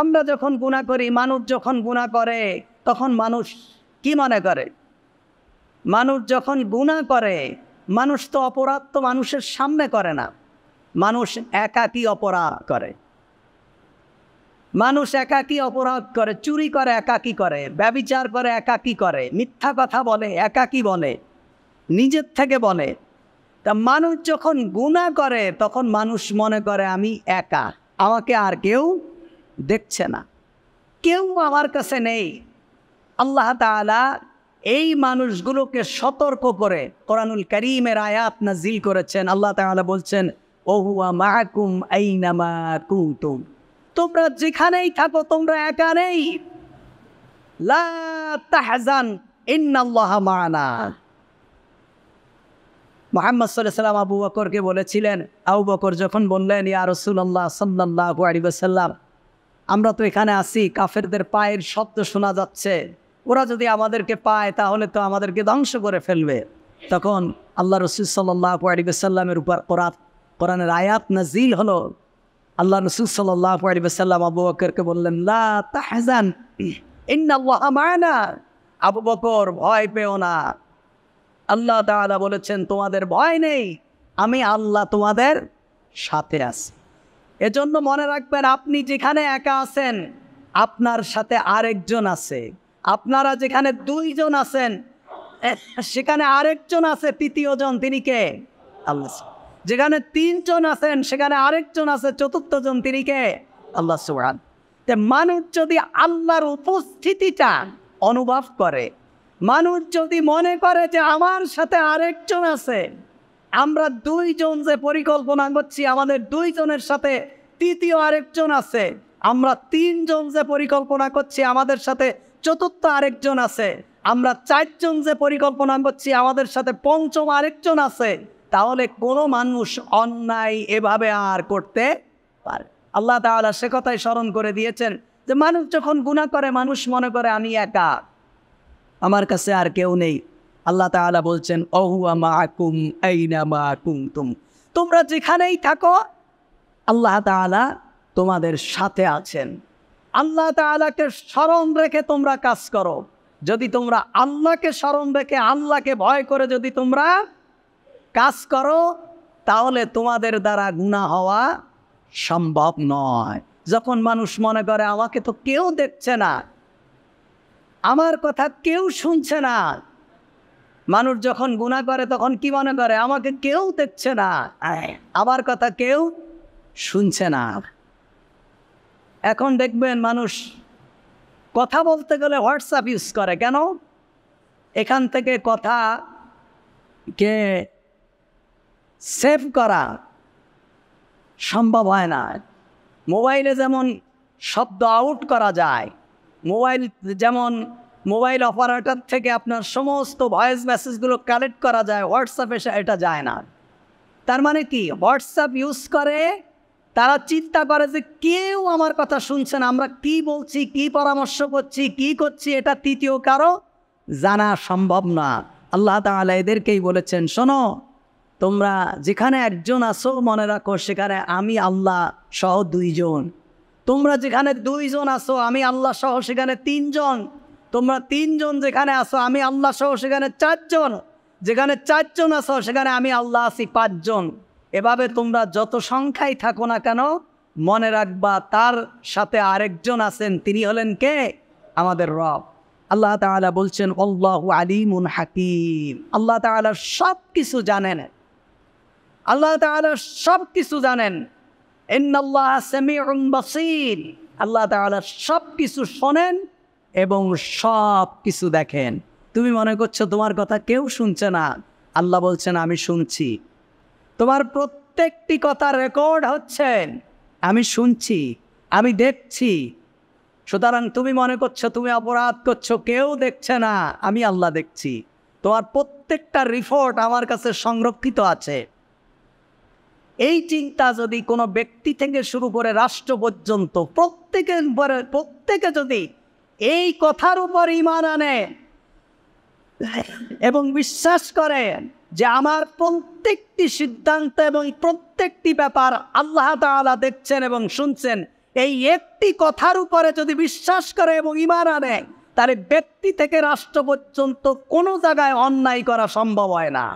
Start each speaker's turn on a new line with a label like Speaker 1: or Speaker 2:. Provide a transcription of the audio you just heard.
Speaker 1: আমরা যখন গুণা করি মানুষ যখন গুণা করে তখন মানুষ কি মনে করে মানুষ যখন গুণা করে মানুষ তো অপরাধ তো মানুষের সামনে করে না মানুষ একাকি অপরাধ করে মানুষ একাকি অপরাধ করে চুরি করে একাকি করে ব্যবিচার করে একাকি করে মিথ্যা কথা বলে একাকি বলে নিজের থেকে বলে তা মানুষ যখন গুণা করে তখন মানুষ মনে করে আমি একা আমাকে আর কেউ দেখছে না কেউ আমার কাছে নেই আল্লাহ তালা এই মানুষগুলোকে সতর্ক করে কোরআনুল করিমের আয়াত নাজিল করেছেন আল্লাহ তালা বলছেন ওহুয়া মাহকুম কুতুম তোমরা যেখানেই থাকো তোমরা একা নেই সাল্লাম আবু বকরকে বলেছিলেন আবু বকর যখন বললেন ইয়া রসুল্লাহ সাল্লাহ আলী সাল্লাম আমরা তো এখানে আসি কাফেরদের পায়ের শব্দ শোনা যাচ্ছে ওরা যদি আমাদেরকে পায় তাহলে তো আমাদেরকে ধ্বংস করে ফেলবে তখন আল্লাহ রসুল সাল্লাহ আলিবাসাল্লামের উপর করাত কোরআনের আয়াত নাজিল হলো আল্লাহ রসুল সাল্লাহ আলিবাসাল্লাম আবু বকরকে বললেন ইন্নাল্লাহ আবু বকর ভয় পেও না আল্লাহ তাআলা বলেছেন তোমাদের ভয় নেই আমি আল্লাহ তোমাদের সাথে আছি এজন্য মনে রাখবেন আপনি যেখানে একা আছেন আপনার সাথে আরেকজন আছে আপনারা যেখানে দুইজন আছেন সেখানে আরেকজন আছে তৃতীয়জন তিনি কে আল্লাহ যেখানে তিনজন আছেন সেখানে আরেকজন আছে চতুর্থজন তিনি কে আল্লাহ সুহান মানুষ যদি আল্লাহর উপস্থিতিটা অনুভব করে মানুষ যদি মনে করে যে আমার সাথে আরেকজন আছে আমরা দুইজন যে পরিকল্পনা করছি আমাদের দুইজনের সাথে তৃতীয় আরেকজন আছে আমরা তিনজন যে পরিকল্পনা করছি আমাদের সাথে চতুর্থ আরেকজন আছে আমরা চারজন যে পরিকল্পনা করছি আমাদের সাথে পঞ্চম আরেকজন আছে তাহলে কোনো মানুষ অন্যায় এভাবে আর করতে পারে আল্লাহ তাহলে সে কথাই স্মরণ করে দিয়েছেন যে মানুষ যখন গুণা করে মানুষ মনে করে আমি একা আমার কাছে আর কেউ নেই আল্লাহ তালা বলছেন অহুয়া মা তুম তোমরা যেখানেই থাকো আল্লাহ তালা তোমাদের সাথে আছেন আল্লাহ তালাকে স্মরণ রেখে তোমরা কাজ করো যদি তোমরা আল্লাহকে স্মরণ রেখে আল্লাহকে ভয় করে যদি তোমরা কাজ করো তাহলে তোমাদের দ্বারা গুণা হওয়া সম্ভব নয় যখন মানুষ মনে করে আমাকে তো কেউ দেখছে না আমার কথা কেউ শুনছে না মানুষ যখন গুণা করে তখন কি মনে করে আমাকে কেউ দেখছে না আমার কথা কেউ শুনছে না এখন দেখবেন মানুষ কথা বলতে গেলে হোয়াটসঅ্যাপ ইউজ করে কেন এখান থেকে কথা কে সেভ করা সম্ভব হয় না মোবাইলে যেমন শব্দ আউট করা যায় মোবাইল যেমন মোবাইল অপারেটার থেকে আপনার সমস্ত ভয়েস মেসেজগুলো কালেক্ট করা যায় হোয়াটসঅ্যাপে এটা যায় না তার মানে কি হোয়াটসঅ্যাপ ইউজ করে তারা চিন্তা করে যে কেউ আমার কথা শুনছে না আমরা কি বলছি কি পরামর্শ করছি কি করছি এটা তৃতীয় কারো জানা সম্ভব না আল্লাহ তাআলা এদেরকেই বলেছেন শোনো তোমরা যেখানে একজন আসো মনে রাখো সেখানে আমি আল্লাহ সহ দুইজন তোমরা যেখানে দুইজন আসো আমি আল্লাহ সহ সেখানে তিনজন তোমরা তিনজন যেখানে আছো আমি আল্লাহ সহ সেখানে চারজন যেখানে চারজন আছো সেখানে আমি আল্লাহ আছি পাঁচজন এভাবে তোমরা যত সংখ্যাই থাকো না কেন মনে রাখবা তার সাথে আরেকজন আছেন তিনি হলেন কে আমাদের রব আল্লাহ তালা বলছেন অল্লাহ আলিমুন হাকিম আল্লাহ তালা সব কিছু জানেন আল্লাহ তালা সব কিছু জানেন এন্নাল্লাহ সেমি আল্লাহ তালা সব কিছু শোনেন এবং সব কিছু দেখেন তুমি মনে করছো তোমার কথা কেউ শুনছে না আল্লাহ বলছেন আমি শুনছি তোমার প্রত্যেকটি কথা রেকর্ড হচ্ছেন আমি শুনছি আমি দেখছি সুতরাং তুমি মনে করছো তুমি অপরাধ করছো কেউ দেখছে না আমি আল্লাহ দেখছি তোমার প্রত্যেকটা রিপোর্ট আমার কাছে সংরক্ষিত আছে এই চিন্তা যদি কোনো ব্যক্তি থেকে শুরু করে রাষ্ট্র পর্যন্ত প্রত্যেকের প্রত্যেকে যদি এই কথার উপর ইমান আনে এবং বিশ্বাস করে যে আমার প্রত্যেকটি সিদ্ধান্ত এবং প্রত্যেকটি ব্যাপার আল্লাহ তালা দেখছেন এবং শুনছেন এই একটি কথার উপরে যদি বিশ্বাস করে এবং ইমান আনে তার ব্যক্তি থেকে রাষ্ট্র পর্যন্ত কোনো জায়গায় অন্যায় করা সম্ভব হয় না